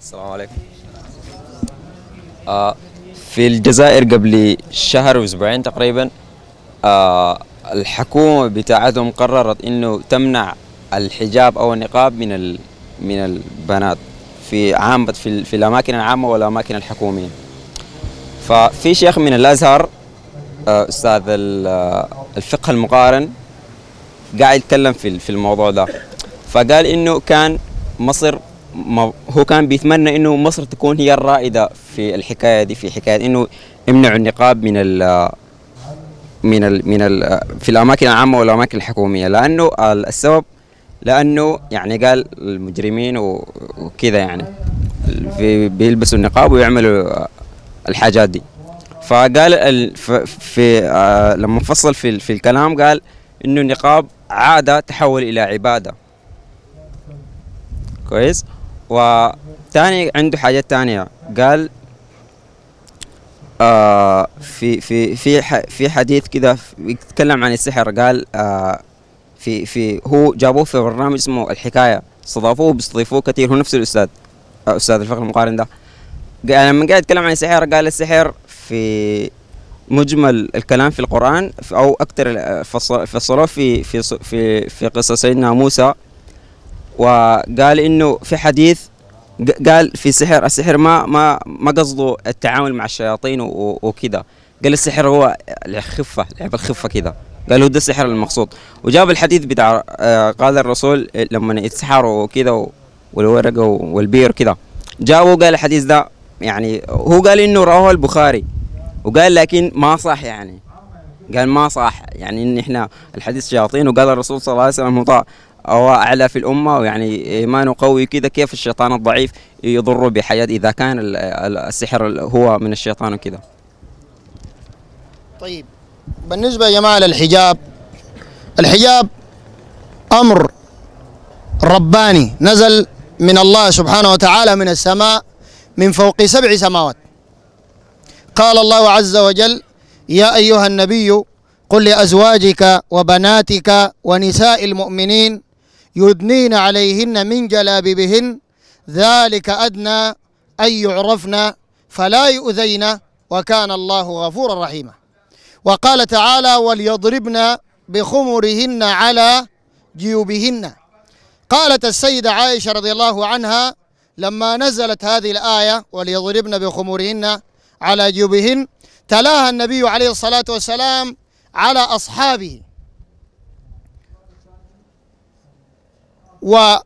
السلام عليكم آه في الجزائر قبل شهر واسبوعين تقريبا آه الحكومه بتاعتهم قررت انه تمنع الحجاب او النقاب من ال من البنات في عامة في, في الاماكن العامه والاماكن الحكوميه ففي شيخ من الازهر آه استاذ آه، الفقه المقارن قاعد يتكلم في في الموضوع ده فقال انه كان مصر هو كان بيتمنى انه مصر تكون هي الرائده في الحكايه دي في حكايه انه يمنعوا النقاب من ال من ال من ال في الاماكن العامه والاماكن الحكوميه لانه السبب لانه يعني قال المجرمين وكذا يعني بيلبسوا النقاب ويعملوا الحاجات دي فقال في آه، لما فصل في, في الكلام قال انه النقاب عاده تحول الى عباده كويس وثاني عنده حاجات ثانيه قال آه في في في في حديث كذا يتكلم عن السحر قال آه في في هو جابوه في برنامج اسمه الحكايه استضافوه بيستضيفوه كثير هو نفس الاستاذ آه استاذ الفقه المقارن ده قال لما قاعد يتكلم عن السحر قال السحر في مجمل الكلام في القران او اكثر آه، فصلوه في في في في قصه سيدنا موسى وقال انه في حديث قال في سحر السحر ما ما ما قصده التعامل مع الشياطين وكذا قال السحر هو الخفه لعب الخفه كذا قالوا ده السحر المقصود وجاب الحديث بتاع آه، قال الرسول لما يتسحروا وكذا والورقه والبير كذا جابوا قال الحديث ده يعني هو قال انه رواه البخاري وقال لكن ما صح يعني قال ما صح يعني ان احنا الحديث شياطين وقال الرسول صلى الله عليه وسلم هو أعلى في الأمة ويعني إيمانه قوي كذا كيف الشيطان الضعيف يضره بحياة إذا كان السحر هو من الشيطان وكذا طيب بالنسبة يا جماعة للحجاب الحجاب أمر رباني نزل من الله سبحانه وتعالى من السماء من فوق سبع سماوات قال الله عز وجل يا أيها النبي قل لأزواجك وبناتك ونساء المؤمنين يدنين عليهن من جلابيبهن ذلك أدنى أن يعرفن فلا يؤذين وكان الله غفورا رحيما وقال تعالى وليضربن بخمرهن على جيوبهن قالت السيدة عائشة رضي الله عنها لما نزلت هذه الآية وليضربن بخمرهن على جيوبهن تلاها النبي عليه الصلاة والسلام على أصحابه وتلاها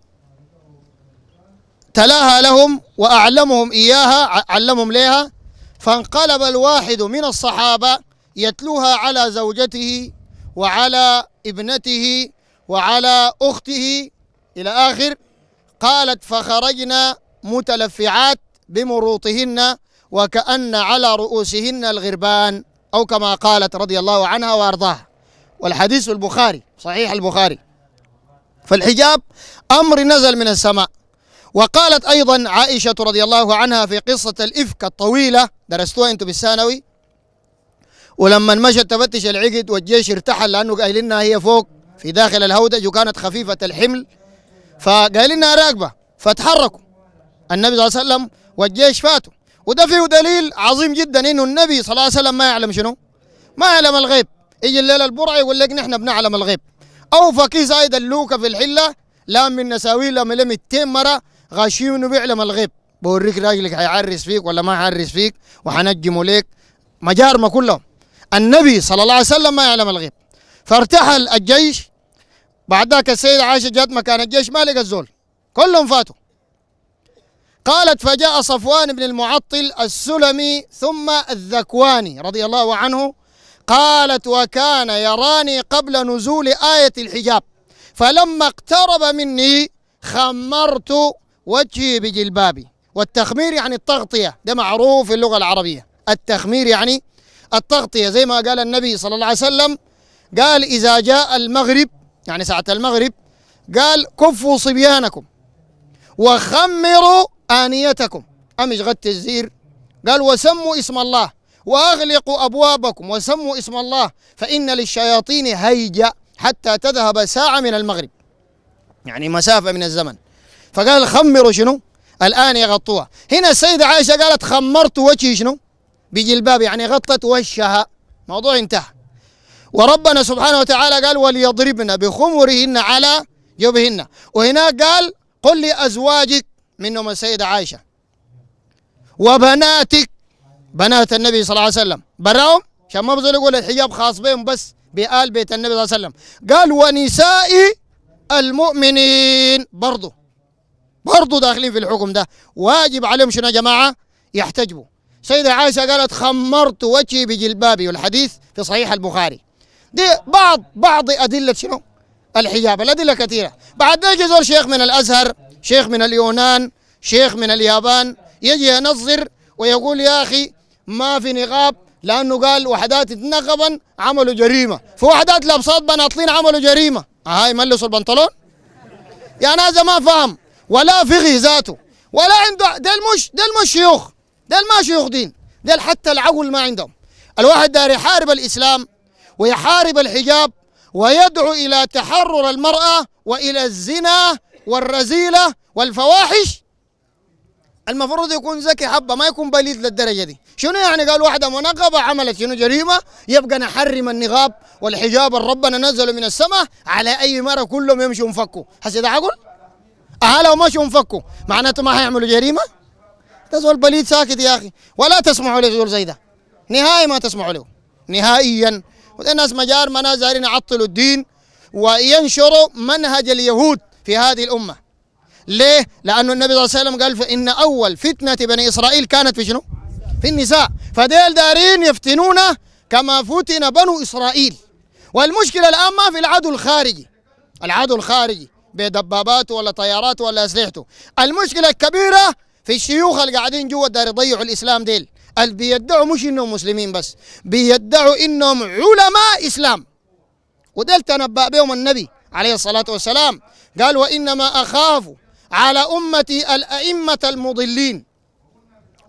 لهم وأعلمهم إياها علمهم ليها فانقلب الواحد من الصحابة يتلوها على زوجته وعلى ابنته وعلى أخته إلى آخر قالت فخرجنا متلفعات بمروطهن وكأن على رؤوسهن الغربان أو كما قالت رضي الله عنها وأرضاها والحديث البخاري صحيح البخاري فالحجاب أمر نزل من السماء وقالت أيضا عائشة رضي الله عنها في قصة الإفك الطويلة درستوها أنتم بالثانوي ولما مشت تفتش العقد والجيش ارتحل لأنه قايل لنا هي فوق في داخل الهودج وكانت خفيفة الحمل فقايل لنا راكبة فتحركوا النبي صلى الله عليه وسلم والجيش فاتوا وده فيه دليل عظيم جدا انه النبي صلى الله عليه وسلم ما يعلم شنو؟ ما يعلم الغيب يجي الليله البرعي يقول لك نحن بنعلم الغيب او فكيس ايضا اللوكة في الحله لا من نساوي لا من 200 مره غاشينه بيعلم الغيب بوريك راجلك حيعرس فيك ولا ما حيعرس فيك وحنجمه ليك مجارمه كلهم النبي صلى الله عليه وسلم ما يعلم الغيب فارتحل الجيش بعد ذاك السيدة عائشة جات مكان الجيش ما لقى الزول كلهم فاتوا قالت فجاء صفوان بن المعطل السلمي ثم الذكواني رضي الله عنه قالت وكان يراني قبل نزول آية الحجاب فلما اقترب مني خمرت وجهي بجلبابي والتخمير يعني التغطية ده معروف في اللغة العربية التخمير يعني التغطية زي ما قال النبي صلى الله عليه وسلم قال إذا جاء المغرب يعني ساعة المغرب قال كفوا صبيانكم وخمروا آنيتكم أمش غت الزير قال وسموا اسم الله وأغلقوا أبوابكم وسموا اسم الله فإن للشياطين هيجة حتى تذهب ساعة من المغرب يعني مسافة من الزمن فقال خمروا شنو الآن يغطوها هنا السيدة عائشة قالت خمرت وجهي شنو بجلباب يعني غطت وشها موضوع انتهى وربنا سبحانه وتعالى قال وليضربن بخمرهن على جبهن وهناك قال قل لأزواجك منهم السيدة عائشة وبناتك بنات النبي صلى الله عليه وسلم براهم عشان ما بظل يقول الحجاب خاص بهم بس بآل بيت النبي صلى الله عليه وسلم قال ونساء المؤمنين برضو برضو داخلين في الحكم ده واجب عليهم شنو يا جماعة يحتجبوا سيدة عائشة قالت خمرت وجهي بجلبابي والحديث في صحيح البخاري دي بعض بعض أدلة شنو الحجاب الأدلة كثيرة بعد ذلك يزور شيخ من الأزهر شيخ من اليونان شيخ من اليابان يجي ينظر ويقول يا أخي ما في نقاب لانه قال وحدات اتنقبا عملوا جريمه في وحدات لابسات بناطلين عملوا جريمه هاي ملسوا البنطلون يعني هذا ما فهم ولا فغي ذاته ولا عنده ديل مش ديل مش شيوخ ديل ما شيوخ دين ديل حتى العقل ما عندهم الواحد داير يحارب الاسلام ويحارب الحجاب ويدعو الى تحرر المراه والى الزنا والرذيله والفواحش المفروض يكون ذكي حبه ما يكون بليد للدرجه دي شنو يعني قال واحده منقبه عملت شنو جريمه يبقى نحرم النقاب والحجاب اللي ربنا نزله من السماء على اي مره كلهم يمشوا ينفكوا هسه ده عقل اهلا ومشوا ينفكوا معناته ما هيعملوا جريمه تزول بليد ساكت يا اخي ولا تسمعوا لزول زي ده نهائي ما تسمعوا له نهائيا الناس مجار ما زالين يعطلوا الدين وينشروا منهج اليهود في هذه الامه ليه؟ لأنه النبي صلى الله عليه وسلم قال فإن أول فتنة بني إسرائيل كانت في شنو؟ في النساء فديل دارين يفتنون كما فتن بنو إسرائيل والمشكلة الآن ما في العدو الخارجي العدو الخارجي بدباباته ولا طياراته ولا أسلحته المشكلة الكبيرة في الشيوخ اللي قاعدين جوا دار يضيعوا الإسلام ديل اللي بيدعوا مش إنهم مسلمين بس بيدعوا إنهم علماء إسلام وديل تنبأ بهم النبي عليه الصلاة والسلام قال وإنما أخاف على أمتي الأئمة المضلين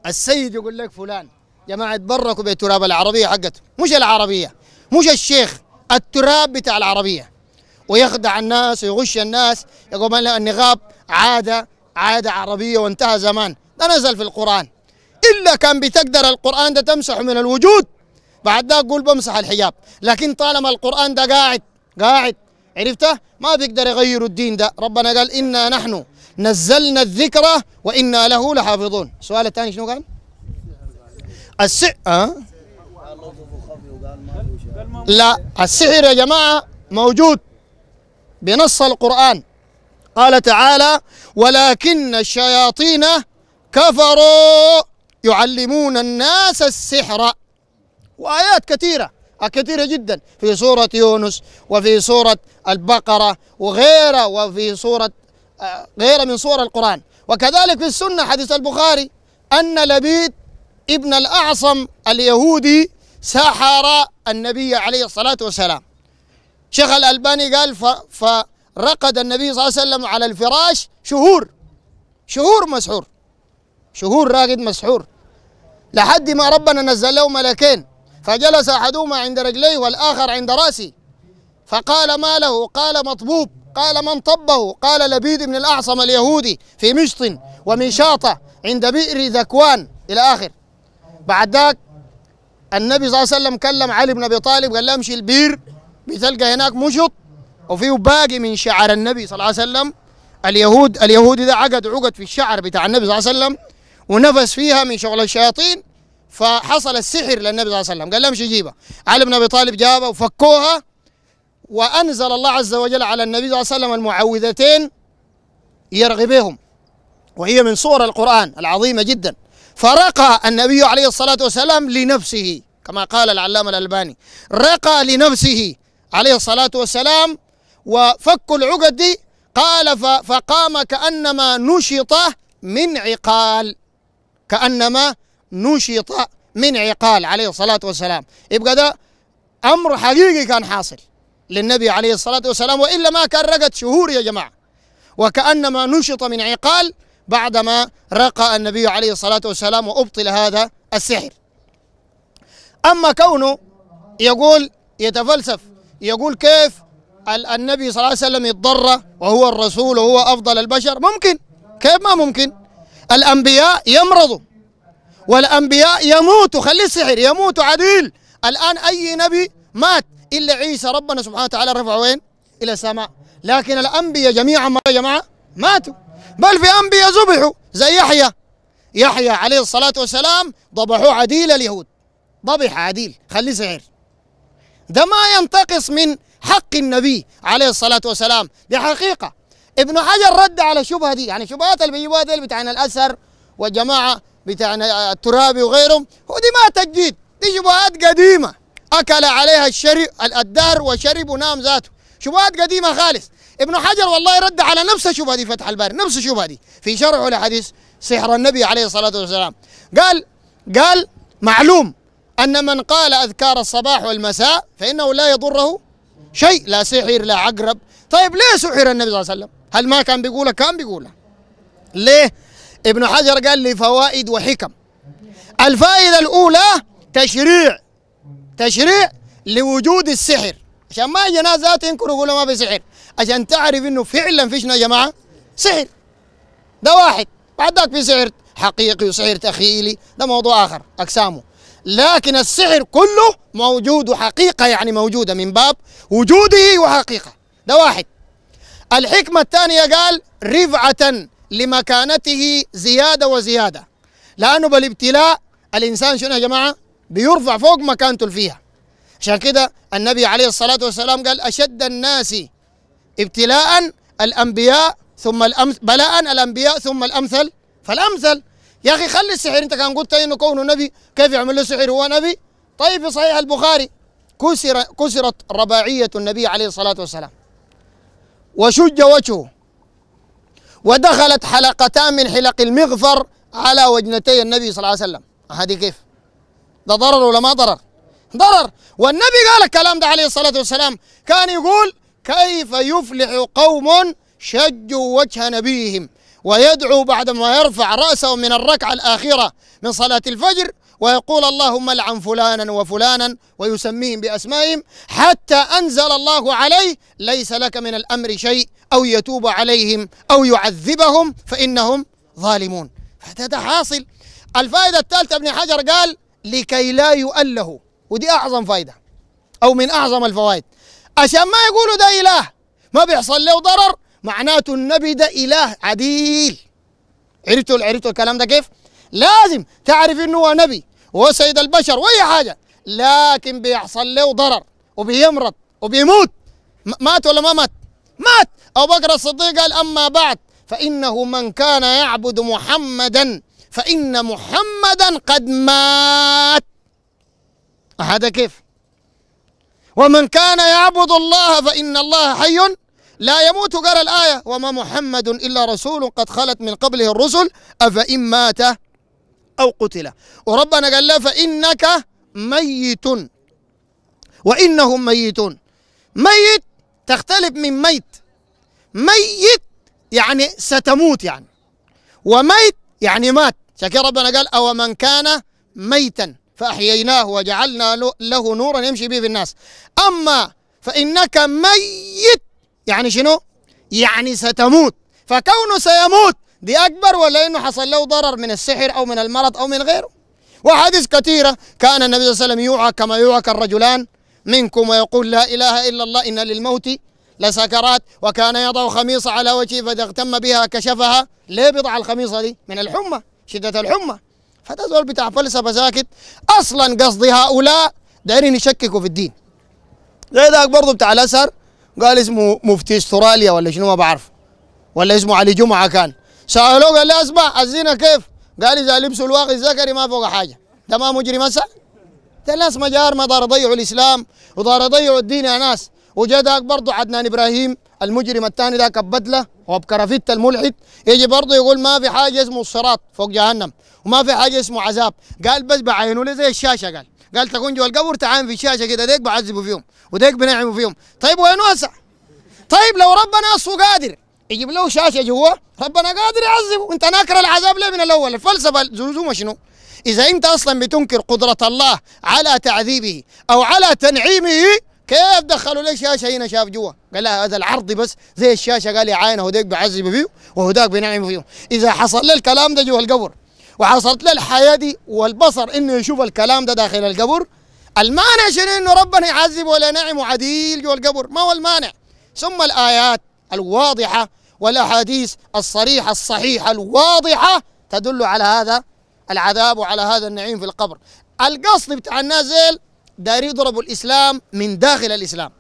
السيد يقول لك فلان جماعة تبركوا بالتراب العربية حقته مش العربية مش الشيخ التراب بتاع العربية ويخدع الناس ويغش الناس يقول النغاب عادة عادة عربية وانتهى زمان ده نزل في القرآن إلا كان بتقدر القرآن ده تمسح من الوجود بعد ده قول بمسح الحجاب لكن طالما القرآن ده قاعد قاعد عرفته ما بيقدر يغير الدين ده ربنا قال إنا نحن نزلنا الذكر وإنا له لحافظون السؤال الثاني شنو قال السحر آه؟ لا السحر يا جماعة موجود بنص القرآن قال تعالى ولكن الشياطين كفروا يعلمون الناس السحر وآيات كثيرة كثيرة جدا في سورة يونس وفي سورة البقرة وغيرها وفي سورة غير من صور القرآن وكذلك في السنة حديث البخاري أن لبيد ابن الأعصم اليهودي سحر النبي عليه الصلاة والسلام شيخ الألباني قال فرقد النبي صلى الله عليه وسلم على الفراش شهور شهور مسحور شهور راقد مسحور لحد ما ربنا نزل له ملكين فجلس أحدهما عند رجليه والآخر عند رأسه فقال ما له قال مطبوب قال من طبه قال لبيد بن الأعصم اليهودي في مشط ومنشاطة عند بئر ذكوان إلى آخر بعد ذاك النبي صلى الله عليه وسلم كلم علي بن أبي طالب قال له امشي البير بتلقى هناك مشط وفيه باقي من شعر النبي صلى الله عليه وسلم اليهود اليهودي ده عقد عقد في الشعر بتاع النبي صلى الله عليه وسلم ونفس فيها من شغل الشياطين فحصل السحر للنبي صلى الله عليه وسلم قال له امشي جيبها علي بن ابي طالب جابها وفكوها وأنزل الله عز وجل على النبي صلى الله عليه وسلم المعوذتين يرغي بهم وهي من صور القرآن العظيمة جدا فرقى النبي عليه الصلاة والسلام لنفسه كما قال العلامة الألباني رقى لنفسه عليه الصلاة والسلام وفك العقد قال فقام كأنما نشط من عقال كأنما نشط من عقال عليه الصلاة والسلام يبقى ده أمر حقيقي كان حاصل للنبي عليه الصلاة والسلام وإلا ما كان شهور يا جماعة وكأنما نشط من عقال بعدما رقى النبي عليه الصلاة والسلام وأبطل هذا السحر أما كونه يقول يتفلسف يقول كيف النبي صلى الله عليه وسلم يضر وهو الرسول وهو أفضل البشر ممكن كيف ما ممكن الأنبياء يمرضوا والأنبياء يموتوا خلي السحر يموت عديل الآن أي نبي مات إلا عيسى ربنا سبحانه وتعالى رفعه وين إلى السماء لكن الأنبياء جميعا ما يا جماعة ماتوا بل في أنبياء ذبحوا زي يحيى يحيى عليه الصلاة والسلام ذبحوه عديل اليهود ذبح عديل خليه سعر ده ما ينتقص من حق النبي عليه الصلاة والسلام دي حقيقة ابن حجر رد على الشبهة دي يعني شبهات اللي بيجيبوها دي بتاعنا الأزهر والجماعة بتاعنا الترابي وغيرهم ودي ما تجديد دي شبهات قديمة أكل عليها الشرب الدار وشرب ونام ذاته شبهات قديمة خالص ابن حجر والله رد على نفس الشبهة دي فتح الباري نفس الشبهة دي في شرحه لحديث سحر النبي عليه الصلاة والسلام قال قال معلوم أن من قال أذكار الصباح والمساء فإنه لا يضره شيء لا سحر لا عقرب طيب ليه سحر النبي صلى الله عليه وسلم هل ما كان بيقولها كان بيقولها ليه ابن حجر قال لي فوائد وحكم الفائدة الأولى تشريع تشريع لوجود السحر عشان ما يجي ناس ذات ينكروا يقولوا ما في سحر عشان تعرف انه فعلا فيشنا يا جماعه سحر ده واحد بعد ذاك في سحر حقيقي وسحر تخيلي ده موضوع اخر اقسامه لكن السحر كله موجود وحقيقه يعني موجوده من باب وجوده وحقيقه ده واحد الحكمه الثانيه قال رفعه لمكانته زياده وزياده لانه بالابتلاء الانسان شنو يا جماعه بيرفع فوق مكانته فيها عشان كده النبي عليه الصلاة والسلام قال أشد الناس ابتلاء الأنبياء ثم الأمثل بلاء الأنبياء ثم الأمثل فالأمثل يا أخي خلي السحر أنت كان قلت إنه كونه نبي كيف يعمل له سحر هو نبي طيب في صحيح البخاري كسر كسرت رباعية النبي عليه الصلاة والسلام وشج وجهه ودخلت حلقتان من حلق المغفر على وجنتي النبي صلى الله عليه وسلم هذه كيف ده ضرر ولا ما ضرر ضرر والنبي قال الكلام ده عليه الصلاة والسلام كان يقول كيف يفلح قوم شجوا وجه نبيهم ويدعو بعدما يرفع رأسه من الركعة الأخيرة من صلاة الفجر ويقول اللهم لعن فلانا وفلانا ويسميهم بأسمائهم حتى أنزل الله عليه ليس لك من الأمر شيء أو يتوب عليهم أو يعذبهم فإنهم ظالمون فهذا حاصل الفائدة الثالثة ابن حجر قال لكي لا يؤله ودي أعظم فايدة أو من أعظم الفوائد عشان ما يقولوا ده إله ما بيحصل له ضرر معناته النبي ده إله عديل عرفتوا عرفتوا الكلام ده كيف؟ لازم تعرف إنه هو نبي وهو سيد البشر وأي حاجة لكن بيحصل له ضرر وبيمرض وبيموت مات ولا ما مات؟ مات أبو بكر الصديق قال أما بعد فإنه من كان يعبد محمدا فإن محمدا قد مات هذا كيف ومن كان يعبد الله فإن الله حي لا يموت قال الآية وما محمد إلا رسول قد خلت من قبله الرسل أفإن مات أو قتل وربنا قال له فإنك ميت وإنهم ميتون ميت تختلف من ميت ميت يعني ستموت يعني وميت يعني مات شكرا ربنا قال أو من كان ميتا فأحييناه وجعلنا له نورا يمشي به في الناس أما فإنك ميت يعني شنو؟ يعني ستموت فكونه سيموت دي أكبر ولا إنه حصل له ضرر من السحر أو من المرض أو من غيره وحديث كثيرة كان النبي صلى الله عليه وسلم يوعى كما يوعى الرجلان منكم ويقول لا إله إلا الله إن للموت لسكرات وكان يضع خميصة على وجهه فإذا اغتم بها كشفها ليه بيضع الخميصة دي من الحمى شدة الحمى فده زول بتاع فلسفة ساكت أصلا قصدي هؤلاء دايرين يشككوا في الدين زي ذاك برضه بتاع الأزهر قال اسمه مفتي استراليا ولا شنو ما بعرف ولا اسمه علي جمعة كان سألوه قال لي اسمع الزينة كيف؟ قال إذا لبسوا الواقي الزكري ما فوق حاجة ده ما مجرم هسه؟ ده ناس مجار ما دار يضيعوا الإسلام ودار يضيعوا الدين يا ناس وجا ذاك برضه عدنان ابراهيم المجرم الثاني ذاك ببدله وبكرافيت الملحد يجي برضه يقول ما في حاجه اسمه الصراط فوق جهنم وما في حاجه اسمه عذاب قال بس بعينه لي زي الشاشه قال قال تكون جوا القبر تعاين في الشاشه كده ديك بعذبوا فيهم وديك بنعموا فيهم طيب وين وسع طيب لو ربنا اصله قادر يجيب له شاشه جوا ربنا قادر يعذبه انت ناكر العذاب ليه من الاول الفلسفه الزلزومه شنو؟ اذا انت اصلا بتنكر قدره الله على تعذيبه او على تنعيمه كيف دخلوا لي شاشه هنا شاف جوا قال لا هذا العرضي بس زي الشاشه قال يا عاينه هذيك بعذب فيه وهذاك بنعم فيه اذا حصل لي الكلام ده جوا القبر وحصلت لي الحياه دي والبصر انه يشوف الكلام ده داخل القبر المانع شنو انه ربنا يعذب ولا نعم عديل جوا القبر ما هو المانع ثم الايات الواضحه والاحاديث الصريحه الصحيحه الواضحه تدل على هذا العذاب وعلى هذا النعيم في القبر القصد بتاع الناس دار يضربوا الاسلام من داخل الاسلام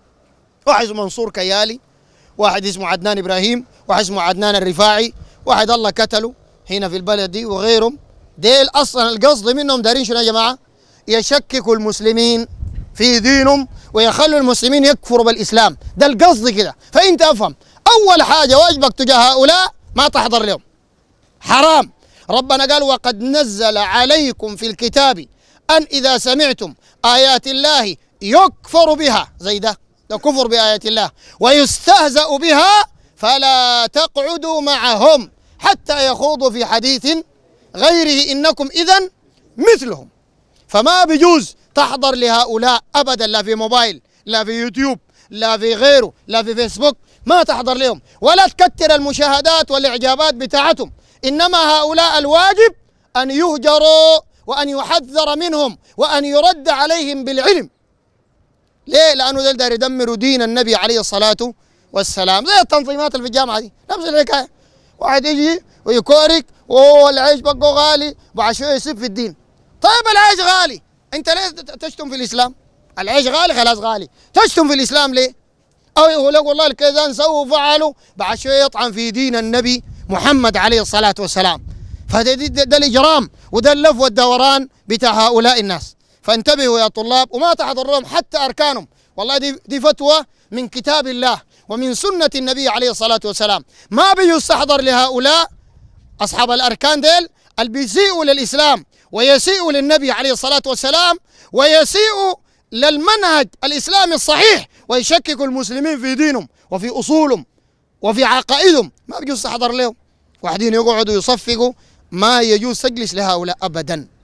واحد اسمه منصور كيالي واحد اسمه عدنان ابراهيم واحد اسمه عدنان الرفاعي واحد الله قتله هنا في البلد دي وغيرهم ديل اصلا القصد منهم دارين شنو يا جماعه يشككوا المسلمين في دينهم ويخلوا المسلمين يكفروا بالاسلام ده القصد كده فانت افهم اول حاجه واجبك تجاه هؤلاء ما تحضر لهم حرام ربنا قال وقد نزل عليكم في الكتاب أن إذا سمعتم آيات الله يكفر بها زي ده ده كفر بآيات الله ويستهزأ بها فلا تقعدوا معهم حتى يخوضوا في حديث غيره إنكم إذا مثلهم فما بجوز تحضر لهؤلاء أبدا لا في موبايل لا في يوتيوب لا في غيره لا في فيسبوك ما تحضر لهم ولا تكتر المشاهدات والإعجابات بتاعتهم إنما هؤلاء الواجب أن يهجروا وأن يحذر منهم وأن يرد عليهم بالعلم ليه؟ لأنه دول دار يدمروا دين النبي عليه الصلاة والسلام زي التنظيمات اللي في الجامعة دي نفس الحكاية واحد يجي ويكورك وهو العيش بقه غالي وبعد شوية يسب في الدين طيب العيش غالي أنت ليه تشتم في الإسلام؟ العيش غالي خلاص غالي تشتم في الإسلام ليه؟ أو يقول لك والله الكيزان سووا وفعلوا بعد شوية يطعن في دين النبي محمد عليه الصلاة والسلام فده ده, ده الاجرام وده اللف والدوران بتاع هؤلاء الناس فانتبهوا يا طلاب وما تحضرهم حتى اركانهم والله دي دي فتوى من كتاب الله ومن سنه النبي عليه الصلاه والسلام ما بيستحضر لهؤلاء اصحاب الاركان ديل اللي بيسيئوا للاسلام ويسيئوا للنبي عليه الصلاه والسلام ويسيئوا للمنهج الاسلامي الصحيح ويشكك المسلمين في دينهم وفي اصولهم وفي عقائدهم ما بيستحضر لهم واحدين يقعدوا يصفقوا ما يجوز تجلس لهؤلاء أبدا